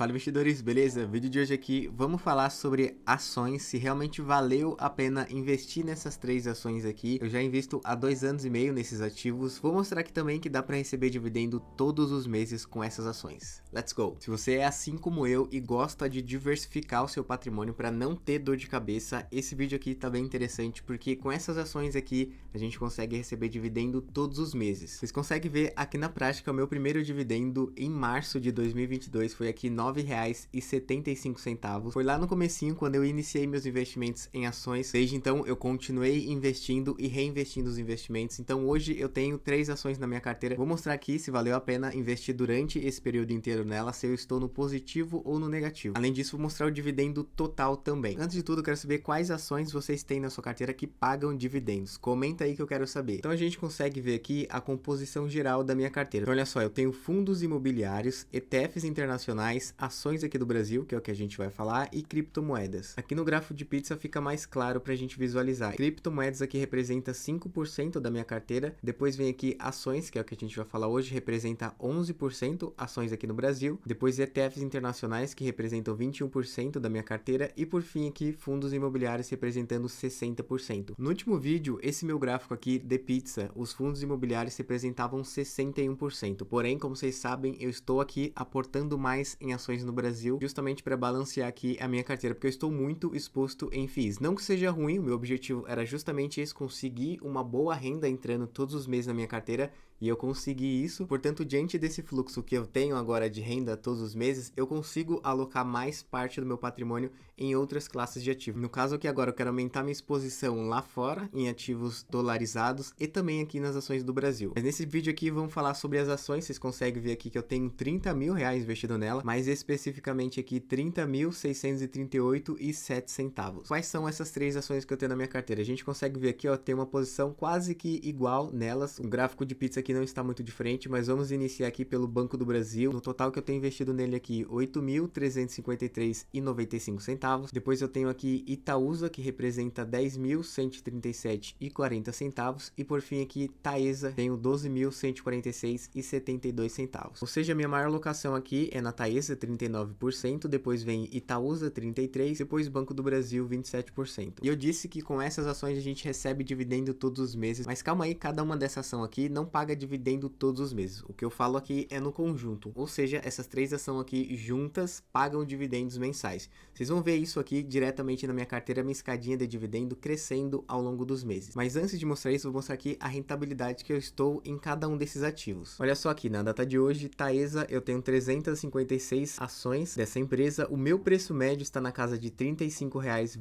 Fala investidores, beleza? Vídeo de hoje aqui vamos falar sobre ações, se realmente valeu a pena investir nessas três ações aqui. Eu já invisto há dois anos e meio nesses ativos, vou mostrar aqui também que dá para receber dividendo todos os meses com essas ações. Let's go! Se você é assim como eu e gosta de diversificar o seu patrimônio para não ter dor de cabeça, esse vídeo aqui tá bem interessante porque com essas ações aqui a gente consegue receber dividendo todos os meses. Vocês conseguem ver aqui na prática o meu primeiro dividendo em março de 2022 foi aqui R$ 9,75. Foi lá no comecinho quando eu iniciei meus investimentos em ações. Desde então eu continuei investindo e reinvestindo os investimentos. Então hoje eu tenho três ações na minha carteira. Vou mostrar aqui se valeu a pena investir durante esse período inteiro nela se eu estou no positivo ou no negativo. Além disso, vou mostrar o dividendo total também. Antes de tudo, quero saber quais ações vocês têm na sua carteira que pagam dividendos. Comenta aí que eu quero saber. Então a gente consegue ver aqui a composição geral da minha carteira. Então, olha só, eu tenho fundos imobiliários, ETFs internacionais, ações aqui do Brasil, que é o que a gente vai falar, e criptomoedas. Aqui no gráfico de pizza fica mais claro para a gente visualizar. Criptomoedas aqui representa 5% da minha carteira. Depois vem aqui ações, que é o que a gente vai falar hoje, representa 11%, ações aqui no Brasil Brasil, depois ETFs internacionais que representam 21% da minha carteira e por fim aqui fundos imobiliários representando 60%. No último vídeo, esse meu gráfico aqui de pizza, os fundos imobiliários representavam 61%. Porém, como vocês sabem, eu estou aqui aportando mais em ações no Brasil, justamente para balancear aqui a minha carteira, porque eu estou muito exposto em FIIs. Não que seja ruim, o meu objetivo era justamente esse, conseguir uma boa renda entrando todos os meses na minha carteira e eu consegui isso, portanto, diante desse fluxo que eu tenho agora de renda todos os meses, eu consigo alocar mais parte do meu patrimônio em outras classes de ativos. No caso aqui agora eu quero aumentar minha exposição lá fora, em ativos dolarizados e também aqui nas ações do Brasil. Mas nesse vídeo aqui vamos falar sobre as ações, vocês conseguem ver aqui que eu tenho 30 mil reais investido nela, mas especificamente aqui 30.638,07 centavos. Quais são essas três ações que eu tenho na minha carteira? A gente consegue ver aqui, ó, tem uma posição quase que igual nelas, um gráfico de pizza aqui aqui não está muito diferente, mas vamos iniciar aqui pelo Banco do Brasil. No total que eu tenho investido nele aqui, 8.353,95 centavos. Depois eu tenho aqui Itaúsa, que representa 10.137,40 centavos. E por fim aqui Taesa, tenho 12.146,72 centavos. Ou seja, minha maior locação aqui é na Taesa, 39%, depois vem Itaúsa, 33%, depois Banco do Brasil, 27%. E eu disse que com essas ações a gente recebe dividendo todos os meses, mas calma aí, cada uma dessa ação aqui não paga dividendo todos os meses. O que eu falo aqui é no conjunto, ou seja, essas três ações aqui juntas pagam dividendos mensais. Vocês vão ver isso aqui diretamente na minha carteira, minha escadinha de dividendo crescendo ao longo dos meses. Mas antes de mostrar isso, vou mostrar aqui a rentabilidade que eu estou em cada um desses ativos. Olha só aqui, na data de hoje, Taesa, eu tenho 356 ações dessa empresa. O meu preço médio está na casa de R$ 35,13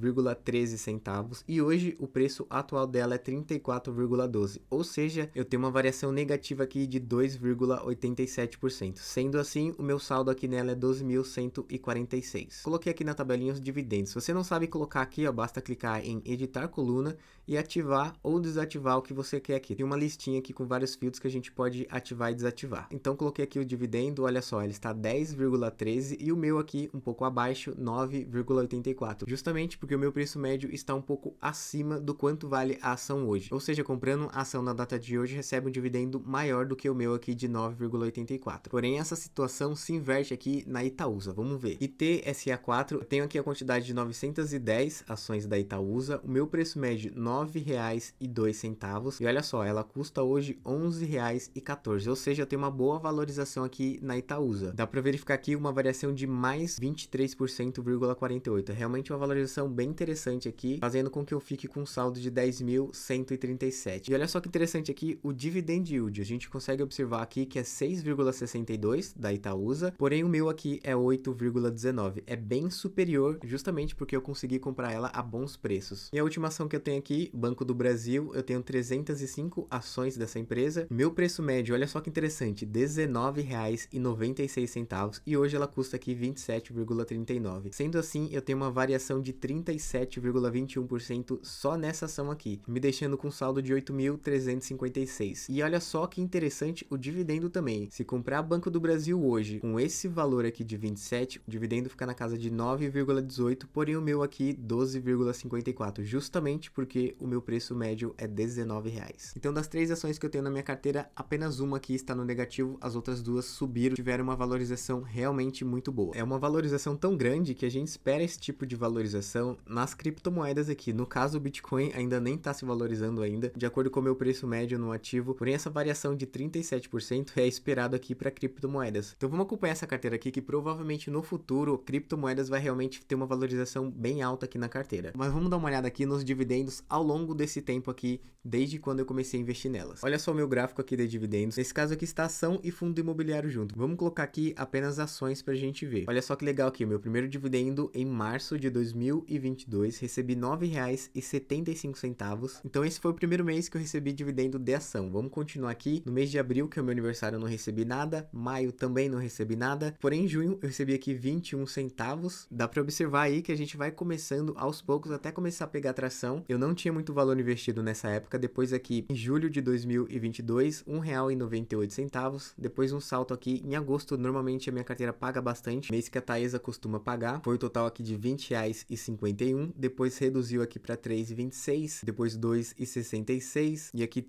e hoje o preço atual dela é 34,12, ou seja, eu tenho uma variação negativa negativa aqui de 2,87%. Sendo assim, o meu saldo aqui nela é 12.146. Coloquei aqui na tabelinha os dividendos. Se você não sabe colocar aqui, ó, basta clicar em editar coluna e ativar ou desativar o que você quer aqui. Tem uma listinha aqui com vários filtros que a gente pode ativar e desativar. Então coloquei aqui o dividendo, olha só, ele está 10,13 e o meu aqui um pouco abaixo, 9,84. Justamente porque o meu preço médio está um pouco acima do quanto vale a ação hoje. Ou seja, comprando a ação na data de hoje recebe um dividendo maior do que o meu aqui de 9,84. Porém, essa situação se inverte aqui na Itaúsa. Vamos ver. ITSA4, eu tenho aqui a quantidade de 910 ações da Itaúsa. O meu preço médio R$ 9,02. E olha só, ela custa hoje R$ 11,14. Ou seja, eu tenho uma boa valorização aqui na Itaúsa. Dá para verificar aqui uma variação de mais 23,48. Realmente uma valorização bem interessante aqui, fazendo com que eu fique com um saldo de 10.137. E olha só que interessante aqui, o dividend yield a gente consegue observar aqui que é 6,62 da Itaúsa, porém o meu aqui é 8,19. É bem superior, justamente porque eu consegui comprar ela a bons preços. E a última ação que eu tenho aqui, Banco do Brasil, eu tenho 305 ações dessa empresa. Meu preço médio, olha só que interessante, R$19,96 e hoje ela custa aqui 27,39. Sendo assim, eu tenho uma variação de 37,21% só nessa ação aqui, me deixando com saldo de 8.356. E olha só só que interessante o dividendo também. Se comprar Banco do Brasil hoje com esse valor aqui de 27, o dividendo fica na casa de 9,18, porém o meu aqui 12,54, justamente porque o meu preço médio é 19 reais. Então das três ações que eu tenho na minha carteira, apenas uma aqui está no negativo, as outras duas subiram, tiveram uma valorização realmente muito boa. É uma valorização tão grande que a gente espera esse tipo de valorização nas criptomoedas aqui. No caso, o Bitcoin ainda nem está se valorizando ainda, de acordo com o meu preço médio no ativo, porém essa variação de 37% é esperado aqui para criptomoedas. Então vamos acompanhar essa carteira aqui que provavelmente no futuro criptomoedas vai realmente ter uma valorização bem alta aqui na carteira. Mas vamos dar uma olhada aqui nos dividendos ao longo desse tempo aqui, desde quando eu comecei a investir nelas. Olha só o meu gráfico aqui de dividendos. Nesse caso aqui está ação e fundo imobiliário junto. Vamos colocar aqui apenas ações para a gente ver. Olha só que legal aqui, meu primeiro dividendo em março de 2022 recebi R$ 9,75. Então esse foi o primeiro mês que eu recebi dividendo de ação. Vamos continuar aqui, no mês de abril, que é o meu aniversário, eu não recebi nada, maio também não recebi nada, porém em junho eu recebi aqui 21 centavos. Dá para observar aí que a gente vai começando aos poucos até começar a pegar tração. Eu não tinha muito valor investido nessa época, depois aqui em julho de 2022, R$1,98. depois um salto aqui em agosto, normalmente a minha carteira paga bastante, mês que a Taesa costuma pagar, foi o total aqui de R$ depois reduziu aqui para R$3,26. depois R$2,66. e aqui R$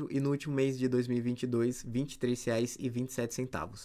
2024 e no último mês de 2022, R$ 23,27.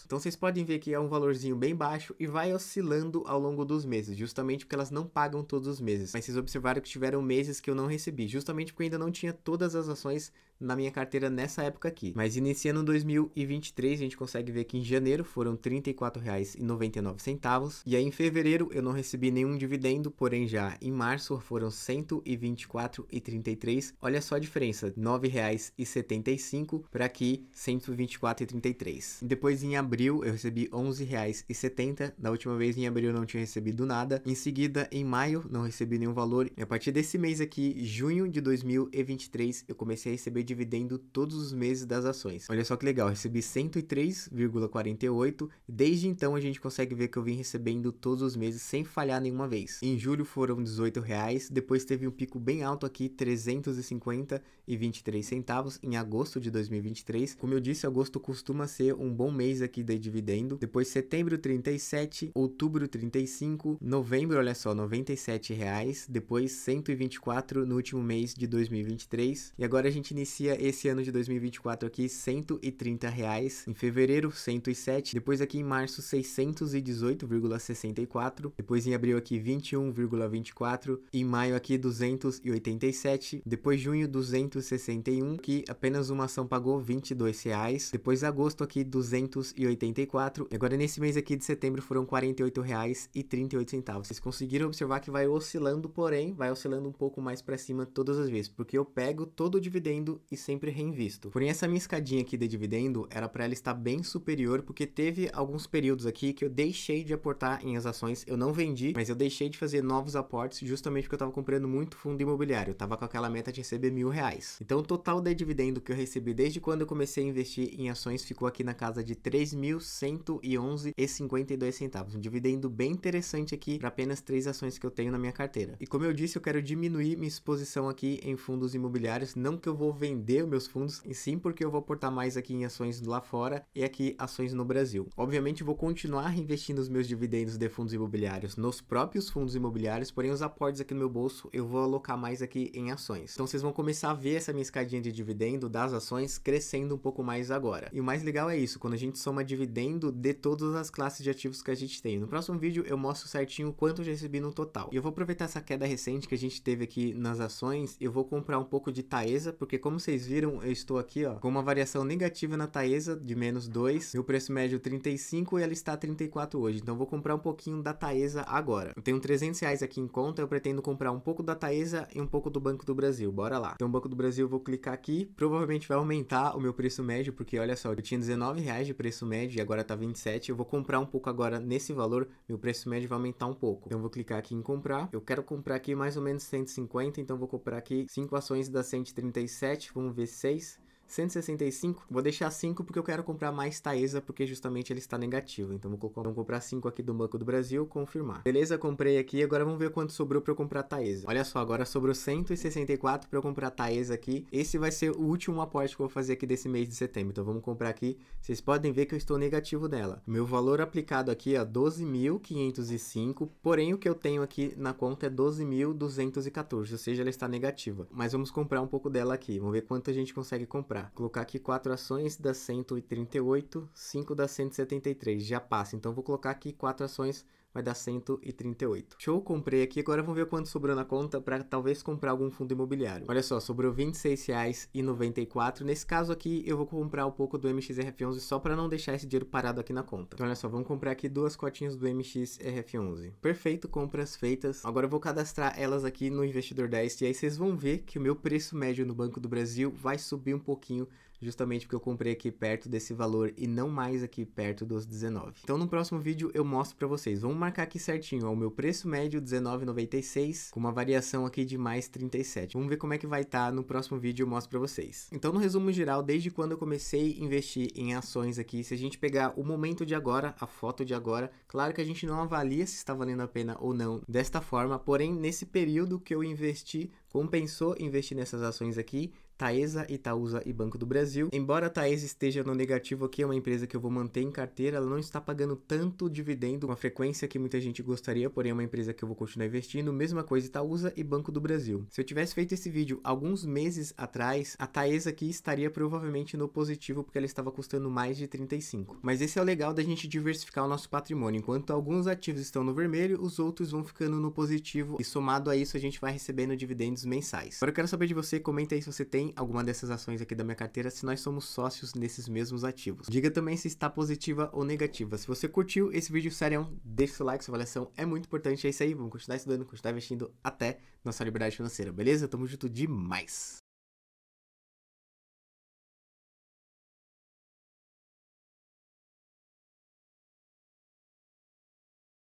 Então vocês podem ver que é um valorzinho bem baixo e vai oscilando ao longo dos meses, justamente porque elas não pagam todos os meses. Mas vocês observaram que tiveram meses que eu não recebi, justamente porque ainda não tinha todas as ações na minha carteira nessa época aqui. Mas iniciando 2023, a gente consegue ver que em janeiro foram R$ 34,99. E aí em fevereiro eu não recebi nenhum dividendo, porém já em março foram R$ 124,33. Olha só a diferença, R$ 9,75 para aqui R$ 124,33. Depois em abril eu recebi R$ 11,70. Da última vez em abril eu não tinha recebido nada. Em seguida em maio não recebi nenhum valor. E a partir desse mês aqui, junho de 2023, eu comecei a receber dividendo todos os meses das ações. Olha só que legal, recebi 103,48. Desde então a gente consegue ver que eu vim recebendo todos os meses sem falhar nenhuma vez. Em julho foram 18 reais, depois teve um pico bem alto aqui, 350,23 centavos em agosto de 2023. Como eu disse, agosto costuma ser um bom mês aqui de dividendo. Depois setembro 37, outubro 35, novembro, olha só, 97 reais, depois 124 no último mês de 2023. E agora a gente inicia inicia esse ano de 2024 aqui 130 reais. Em fevereiro, 107. Depois aqui em março, 618,64. Depois em abril aqui, 21,24. Em maio aqui, 287. Depois junho, 261. Que apenas uma ação pagou 22 reais. Depois agosto aqui, 284. E agora nesse mês aqui de setembro foram 48 reais e 38 centavos. Vocês conseguiram observar que vai oscilando, porém, vai oscilando um pouco mais para cima todas as vezes. Porque eu pego todo o dividendo e sempre reinvisto. Porém, essa minha escadinha aqui de dividendo era para ela estar bem superior, porque teve alguns períodos aqui que eu deixei de aportar em as ações, eu não vendi, mas eu deixei de fazer novos aportes justamente porque eu estava comprando muito fundo imobiliário, eu tava com aquela meta de receber mil reais. Então, o total de dividendo que eu recebi desde quando eu comecei a investir em ações ficou aqui na casa de 3.111,52 centavos, um dividendo bem interessante aqui para apenas três ações que eu tenho na minha carteira. E como eu disse, eu quero diminuir minha exposição aqui em fundos imobiliários, não que eu vou vender vender meus fundos, e sim porque eu vou aportar mais aqui em ações lá fora e aqui ações no Brasil. Obviamente, vou continuar investindo os meus dividendos de fundos imobiliários nos próprios fundos imobiliários, porém os aportes aqui no meu bolso eu vou alocar mais aqui em ações. Então vocês vão começar a ver essa minha escadinha de dividendo das ações crescendo um pouco mais agora. E o mais legal é isso, quando a gente soma dividendo de todas as classes de ativos que a gente tem. No próximo vídeo eu mostro certinho quanto eu já recebi no total. E eu vou aproveitar essa queda recente que a gente teve aqui nas ações, eu vou comprar um pouco de Taesa, porque como vocês viram, eu estou aqui, ó, com uma variação negativa na Taesa de menos 2, meu preço médio 35 e ela está 34 hoje. Então vou comprar um pouquinho da Taesa agora. Eu tenho 300 reais aqui em conta, eu pretendo comprar um pouco da Taesa e um pouco do Banco do Brasil. Bora lá. Então Banco do Brasil eu vou clicar aqui, provavelmente vai aumentar o meu preço médio, porque olha só, eu tinha 19 reais de preço médio e agora tá 27. Eu vou comprar um pouco agora nesse valor, meu preço médio vai aumentar um pouco. Então vou clicar aqui em comprar. Eu quero comprar aqui mais ou menos 150, então vou comprar aqui 5 ações da 137 tipo um V6 165. Vou deixar 5 porque eu quero comprar mais Taesa, porque justamente ele está negativo. Então vou, vou comprar 5 aqui do Banco do Brasil, confirmar. Beleza, comprei aqui. Agora vamos ver quanto sobrou para eu comprar Taesa. Olha só, agora sobrou 164 para eu comprar Taesa aqui. Esse vai ser o último aporte que eu vou fazer aqui desse mês de setembro. Então vamos comprar aqui. Vocês podem ver que eu estou negativo dela. Meu valor aplicado aqui é 12.505, porém o que eu tenho aqui na conta é 12.214, ou seja, ela está negativa. Mas vamos comprar um pouco dela aqui. Vamos ver quanto a gente consegue comprar comprar. Colocar aqui 4 ações das 138, 5 das 173, já passa. Então vou colocar aqui 4 ações vai dar 138. Show, comprei aqui. Agora vamos ver quanto sobrou na conta para talvez comprar algum fundo imobiliário. Olha só, sobrou 26,94. Nesse caso aqui, eu vou comprar um pouco do MXRF11 só para não deixar esse dinheiro parado aqui na conta. Então, olha só, vamos comprar aqui duas cotinhas do MXRF11. Perfeito, compras feitas. Agora eu vou cadastrar elas aqui no Investidor 10 e aí vocês vão ver que o meu preço médio no Banco do Brasil vai subir um pouquinho justamente porque eu comprei aqui perto desse valor e não mais aqui perto dos 19. Então no próximo vídeo eu mostro para vocês. Vamos marcar aqui certinho, ó, o meu preço médio 19,96 com uma variação aqui de mais 37. Vamos ver como é que vai estar tá. no próximo vídeo eu mostro para vocês. Então no resumo geral, desde quando eu comecei a investir em ações aqui, se a gente pegar o momento de agora, a foto de agora, claro que a gente não avalia se está valendo a pena ou não desta forma, porém nesse período que eu investi compensou investir nessas ações aqui Taesa, Itaúsa e Banco do Brasil. Embora a Taesa esteja no negativo aqui, é uma empresa que eu vou manter em carteira, ela não está pagando tanto dividendo, uma frequência que muita gente gostaria, porém é uma empresa que eu vou continuar investindo. Mesma coisa Itaúsa e Banco do Brasil. Se eu tivesse feito esse vídeo alguns meses atrás, a Taesa aqui estaria provavelmente no positivo, porque ela estava custando mais de 35. Mas esse é o legal da gente diversificar o nosso patrimônio. Enquanto alguns ativos estão no vermelho, os outros vão ficando no positivo, e somado a isso a gente vai recebendo dividendos mensais. Agora eu quero saber de você, comenta aí se você tem também alguma dessas ações aqui da minha carteira se nós somos sócios nesses mesmos ativos. Diga também se está positiva ou negativa. Se você curtiu esse vídeo, sério, deixa seu like, sua avaliação é muito importante. É isso aí, vamos continuar estudando, continuar investindo até nossa liberdade financeira, beleza? Tamo junto demais!